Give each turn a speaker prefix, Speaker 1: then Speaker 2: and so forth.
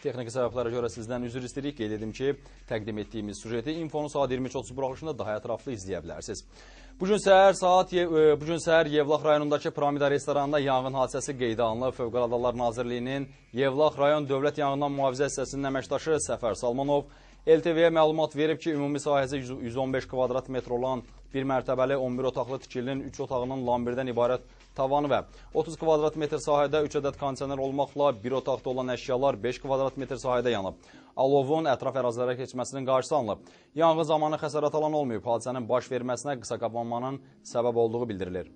Speaker 1: Texniki səbəblərə görə sizdən üzr istəyirik. Qeyd edim ki, təqdim etdiyimiz sujeti infonu saat 23:30 buraxılışında daha ətraflı izləyə bilərsiniz. Bu gün səhər saat e, bu gün səhər Yevlax rayonundakı Piramida restoranında yanğın hadisəsi qeydə alınıb. Fövqəladə Hallar Nazirliyinin Yevlax rayon Dövlət Yanğından Mühafizə hissəsinin əməkdaşı Səfər Salmanov LTV-yə məlumat verib ki, ümumi sahəsi 115 kvadrat metr olan bir mərtəbəli 11 otaqlı tikilinin 3 otağının lambirdən ibarət tavanı və 30 kvadrat metr sahədə 3 ədəd kondisioner olmaqla bir otaqda olan əşyalar 5 kvadrat metr sahədə yanıb. Alovun ətraf ərazilərə keçməsinin qarşısı alınıb. Yanğı zamanı xəsarət alan olmayıb. Hadisənin baş verməsinə qısa qapanmanın səbəb olduğu bildirilir.